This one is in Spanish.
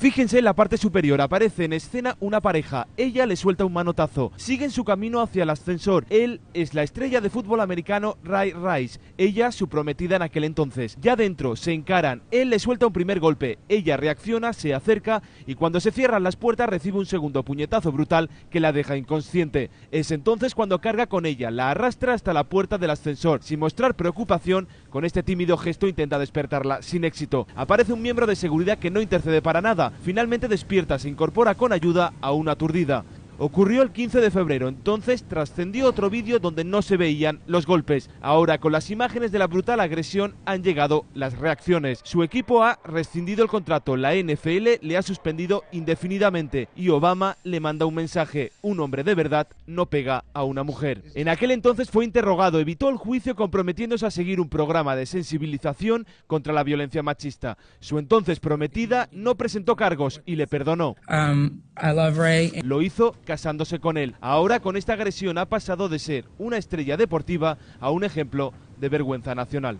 Fíjense en la parte superior, aparece en escena una pareja, ella le suelta un manotazo, siguen su camino hacia el ascensor, él es la estrella de fútbol americano Ray Rice, ella su prometida en aquel entonces. Ya dentro se encaran, él le suelta un primer golpe, ella reacciona, se acerca y cuando se cierran las puertas recibe un segundo puñetazo brutal que la deja inconsciente. Es entonces cuando carga con ella, la arrastra hasta la puerta del ascensor. Sin mostrar preocupación, con este tímido gesto intenta despertarla, sin éxito. Aparece un miembro de seguridad que no intercede para nada. Finalmente despierta, se incorpora con ayuda a una aturdida ocurrió el 15 de febrero. Entonces trascendió otro vídeo donde no se veían los golpes. Ahora, con las imágenes de la brutal agresión, han llegado las reacciones. Su equipo ha rescindido el contrato, la NFL le ha suspendido indefinidamente y Obama le manda un mensaje. Un hombre de verdad no pega a una mujer. En aquel entonces fue interrogado, evitó el juicio comprometiéndose a seguir un programa de sensibilización contra la violencia machista. Su entonces prometida no presentó cargos y le perdonó. Um, lo hizo casándose con él. Ahora con esta agresión ha pasado de ser una estrella deportiva a un ejemplo de vergüenza nacional.